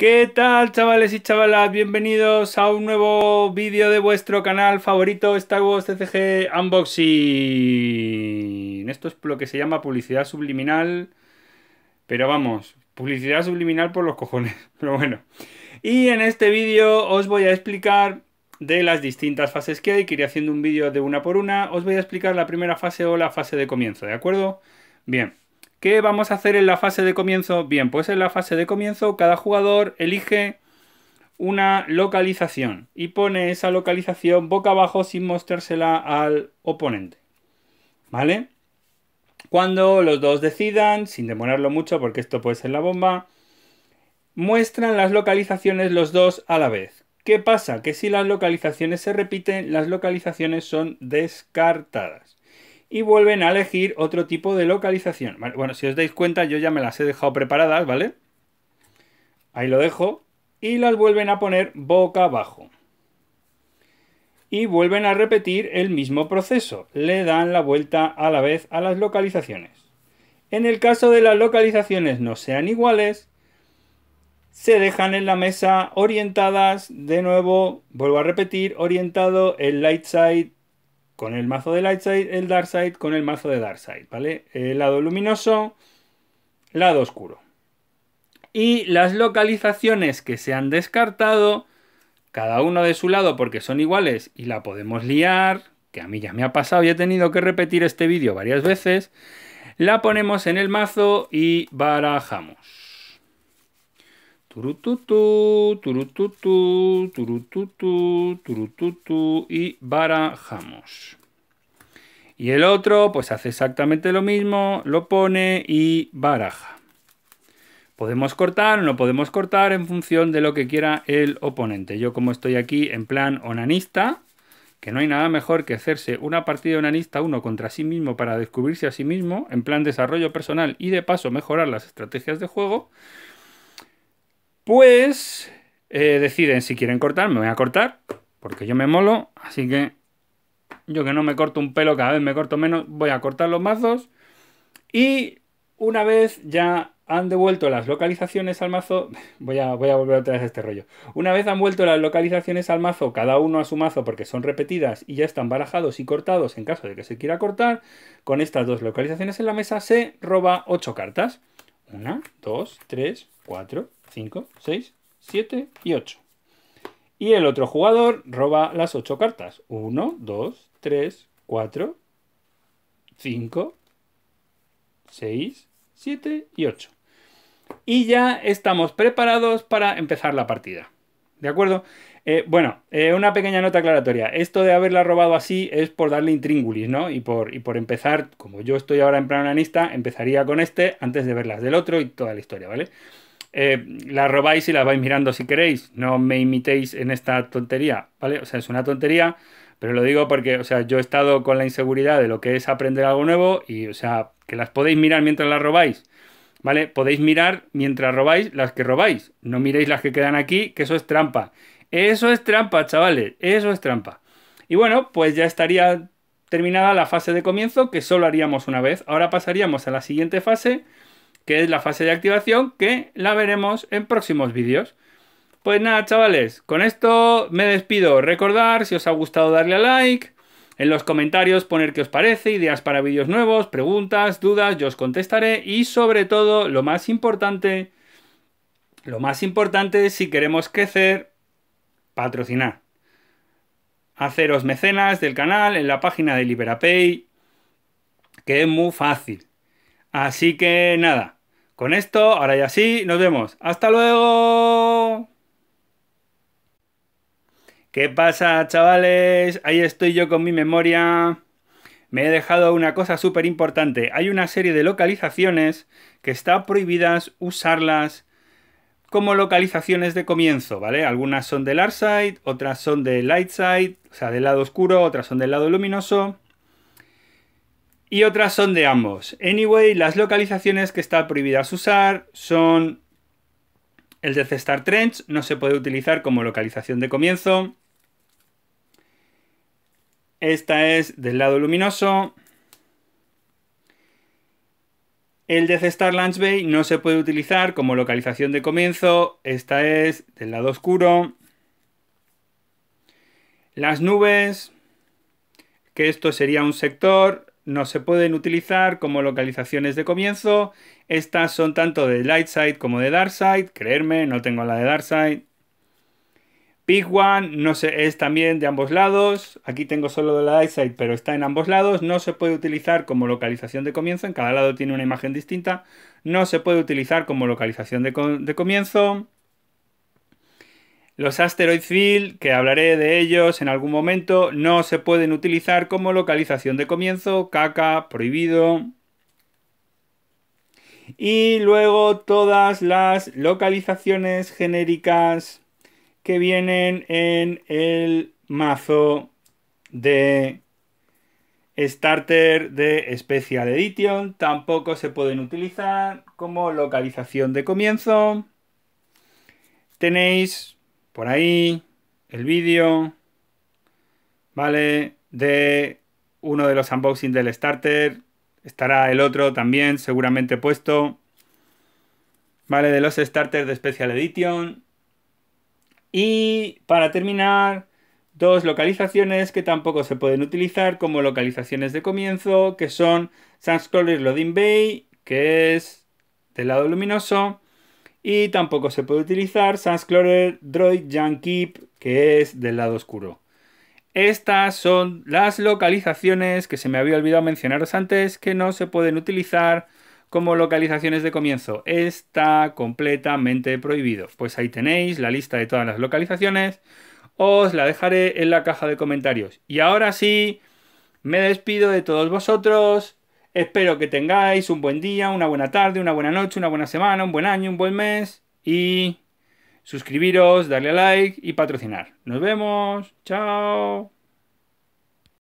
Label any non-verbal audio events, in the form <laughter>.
¿Qué tal chavales y chavalas? Bienvenidos a un nuevo vídeo de vuestro canal favorito Star Wars TCG Unboxing. Esto es lo que se llama publicidad subliminal, pero vamos, publicidad subliminal por los cojones, <laughs> pero bueno. Y en este vídeo os voy a explicar de las distintas fases que hay, que iré haciendo un vídeo de una por una. Os voy a explicar la primera fase o la fase de comienzo, ¿de acuerdo? Bien. ¿Qué vamos a hacer en la fase de comienzo? Bien, pues en la fase de comienzo cada jugador elige una localización y pone esa localización boca abajo sin mostrársela al oponente. ¿Vale? Cuando los dos decidan, sin demorarlo mucho porque esto puede ser la bomba, muestran las localizaciones los dos a la vez. ¿Qué pasa? Que si las localizaciones se repiten, las localizaciones son descartadas y vuelven a elegir otro tipo de localización. Bueno, si os dais cuenta, yo ya me las he dejado preparadas, ¿vale? Ahí lo dejo. Y las vuelven a poner boca abajo. Y vuelven a repetir el mismo proceso. Le dan la vuelta a la vez a las localizaciones. En el caso de las localizaciones no sean iguales, se dejan en la mesa orientadas, de nuevo, vuelvo a repetir, orientado el light side con el mazo de Lightside, el side, con el mazo de darside ¿vale? El lado luminoso, lado oscuro. Y las localizaciones que se han descartado, cada uno de su lado porque son iguales y la podemos liar, que a mí ya me ha pasado y he tenido que repetir este vídeo varias veces, la ponemos en el mazo y barajamos. Turututu, turututu, turututu, turututu y barajamos. Y el otro pues hace exactamente lo mismo, lo pone y baraja. Podemos cortar o no podemos cortar en función de lo que quiera el oponente. Yo como estoy aquí en plan onanista, que no hay nada mejor que hacerse una partida onanista uno contra sí mismo para descubrirse a sí mismo, en plan desarrollo personal y de paso mejorar las estrategias de juego, pues eh, deciden si quieren cortar, me voy a cortar, porque yo me molo, así que yo que no me corto un pelo, cada vez me corto menos, voy a cortar los mazos. Y una vez ya han devuelto las localizaciones al mazo, <laughs> voy a, voy a volver otra vez a este rollo. Una vez han vuelto las localizaciones al mazo, cada uno a su mazo porque son repetidas y ya están barajados y cortados en caso de que se quiera cortar, con estas dos localizaciones en la mesa se roba 8 cartas. 1, 2, 3, 4, 5, 6, 7 y 8. Y el otro jugador roba las 8 cartas. 1, 2, 3, 4, 5, 6, 7 y 8. Y ya estamos preparados para empezar la partida. ¿De acuerdo? Eh, bueno, eh, una pequeña nota aclaratoria. Esto de haberla robado así es por darle intríngulis, ¿no? Y por, y por empezar, como yo estoy ahora en plan ananista, empezaría con este antes de verlas del otro y toda la historia, ¿vale? Eh, las robáis y las vais mirando si queréis. No me imitéis en esta tontería, ¿vale? O sea, es una tontería, pero lo digo porque, o sea, yo he estado con la inseguridad de lo que es aprender algo nuevo y, o sea, que las podéis mirar mientras las robáis. ¿Vale? Podéis mirar mientras robáis las que robáis. No miréis las que quedan aquí, que eso es trampa. Eso es trampa, chavales, eso es trampa. Y bueno, pues ya estaría terminada la fase de comienzo, que solo haríamos una vez. Ahora pasaríamos a la siguiente fase, que es la fase de activación, que la veremos en próximos vídeos. Pues nada, chavales, con esto me despido. Recordar si os ha gustado darle a like, en los comentarios poner qué os parece, ideas para vídeos nuevos, preguntas, dudas, yo os contestaré y sobre todo, lo más importante, lo más importante, si queremos crecer, patrocinar. Haceros mecenas del canal en la página de Liberapay, que es muy fácil. Así que nada, con esto, ahora ya sí, nos vemos. ¡Hasta luego! ¿Qué pasa, chavales? Ahí estoy yo con mi memoria. Me he dejado una cosa súper importante. Hay una serie de localizaciones que está prohibidas usarlas como localizaciones de comienzo, ¿vale? Algunas son del dark side, otras son del light side, o sea, del lado oscuro, otras son del lado luminoso. Y otras son de ambos. Anyway, las localizaciones que está prohibidas usar son el de Star Trench, no se puede utilizar como localización de comienzo. Esta es del lado luminoso. El Death Star Launch Bay no se puede utilizar como localización de comienzo. Esta es del lado oscuro. Las nubes, que esto sería un sector, no se pueden utilizar como localizaciones de comienzo. Estas son tanto de Light Side como de Dark Side. Creerme, no tengo la de Dark Side. Big One no es también de ambos lados. Aquí tengo solo de la side, pero está en ambos lados. No se puede utilizar como localización de comienzo. En cada lado tiene una imagen distinta. No se puede utilizar como localización de, comienzo. Los Asteroid Field, que hablaré de ellos en algún momento, no se pueden utilizar como localización de comienzo. Caca, prohibido. Y luego todas las localizaciones genéricas que vienen en el mazo de Starter de Special Edition. Tampoco se pueden utilizar como localización de comienzo. Tenéis por ahí el vídeo, ¿vale? De uno de los unboxing del Starter. Estará el otro también, seguramente puesto. ¿Vale? De los Starters de Special Edition. Y para terminar, dos localizaciones que tampoco se pueden utilizar como localizaciones de comienzo, que son Sunscroller Loading Bay, que es del lado luminoso, y tampoco se puede utilizar Sunscroller Droid Junk Keep, que es del lado oscuro. Estas son las localizaciones que se me había olvidado mencionaros antes que no se pueden utilizar como localizaciones de comienzo. Está completamente prohibido. Pues ahí tenéis la lista de todas las localizaciones. Os la dejaré en la caja de comentarios. Y ahora sí, me despido de todos vosotros. Espero que tengáis un buen día, una buena tarde, una buena noche, una buena semana, un buen año, un buen mes. Y suscribiros, darle a like y patrocinar. Nos vemos. Chao.